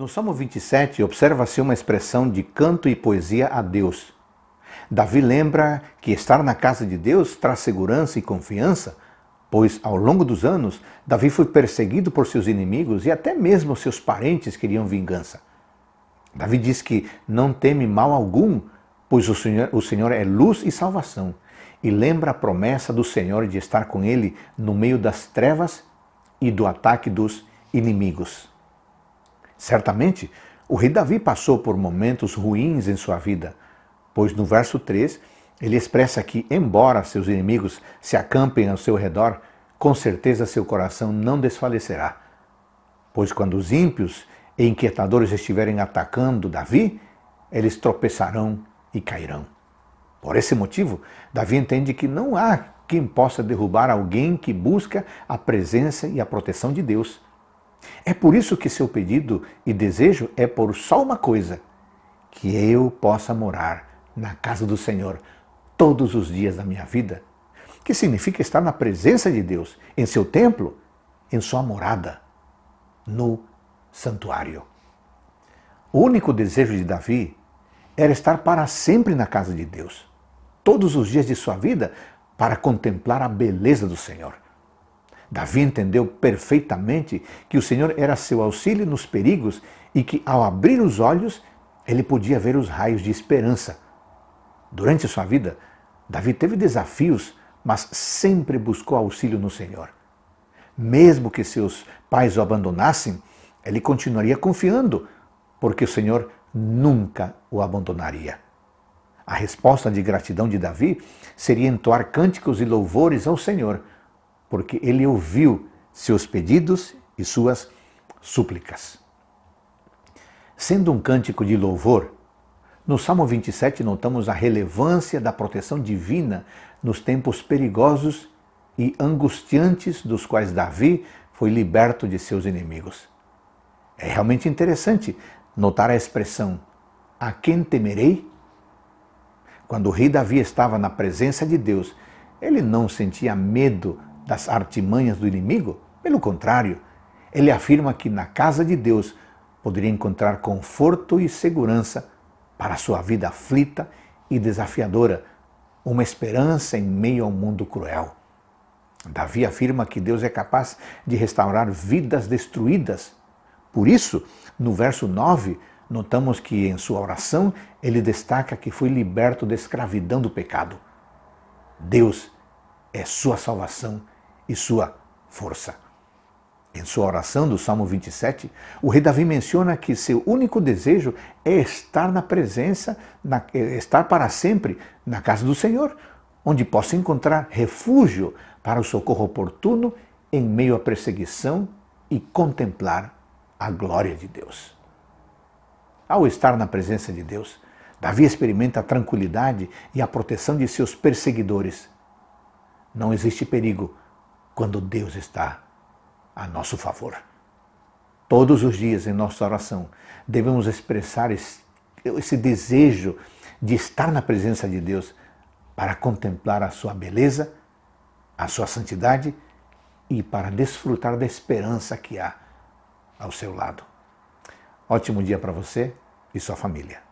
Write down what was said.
No Salmo 27, observa-se uma expressão de canto e poesia a Deus. Davi lembra que estar na casa de Deus traz segurança e confiança, pois ao longo dos anos, Davi foi perseguido por seus inimigos e até mesmo seus parentes queriam vingança. Davi diz que não teme mal algum, pois o Senhor, o Senhor é luz e salvação, e lembra a promessa do Senhor de estar com ele no meio das trevas e do ataque dos inimigos. Certamente, o rei Davi passou por momentos ruins em sua vida, pois no verso 3 ele expressa que, embora seus inimigos se acampem ao seu redor, com certeza seu coração não desfalecerá. Pois quando os ímpios e inquietadores estiverem atacando Davi, eles tropeçarão e cairão. Por esse motivo, Davi entende que não há quem possa derrubar alguém que busca a presença e a proteção de Deus. É por isso que seu pedido e desejo é por só uma coisa: que eu possa morar na casa do Senhor todos os dias da minha vida, que significa estar na presença de Deus, em seu templo, em sua morada, no santuário. O único desejo de Davi era estar para sempre na casa de Deus, todos os dias de sua vida, para contemplar a beleza do Senhor. Davi entendeu perfeitamente que o Senhor era seu auxílio nos perigos e que, ao abrir os olhos, ele podia ver os raios de esperança. Durante sua vida, Davi teve desafios, mas sempre buscou auxílio no Senhor. Mesmo que seus pais o abandonassem, ele continuaria confiando, porque o Senhor nunca o abandonaria. A resposta de gratidão de Davi seria entoar cânticos e louvores ao Senhor porque ele ouviu seus pedidos e suas súplicas. Sendo um cântico de louvor, no Salmo 27 notamos a relevância da proteção divina nos tempos perigosos e angustiantes dos quais Davi foi liberto de seus inimigos. É realmente interessante notar a expressão a quem temerei? Quando o rei Davi estava na presença de Deus, ele não sentia medo das artimanhas do inimigo. Pelo contrário, ele afirma que na casa de Deus poderia encontrar conforto e segurança para sua vida aflita e desafiadora, uma esperança em meio ao mundo cruel. Davi afirma que Deus é capaz de restaurar vidas destruídas. Por isso, no verso 9, notamos que em sua oração ele destaca que foi liberto da escravidão do pecado. Deus é sua salvação e sua força. Em sua oração do Salmo 27, o rei Davi menciona que seu único desejo é estar na presença, na, é, estar para sempre na casa do Senhor, onde possa encontrar refúgio para o socorro oportuno em meio à perseguição e contemplar a glória de Deus. Ao estar na presença de Deus, Davi experimenta a tranquilidade e a proteção de seus perseguidores. Não existe perigo quando Deus está a nosso favor. Todos os dias em nossa oração devemos expressar esse desejo de estar na presença de Deus para contemplar a sua beleza, a sua santidade e para desfrutar da esperança que há ao seu lado. Ótimo dia para você e sua família.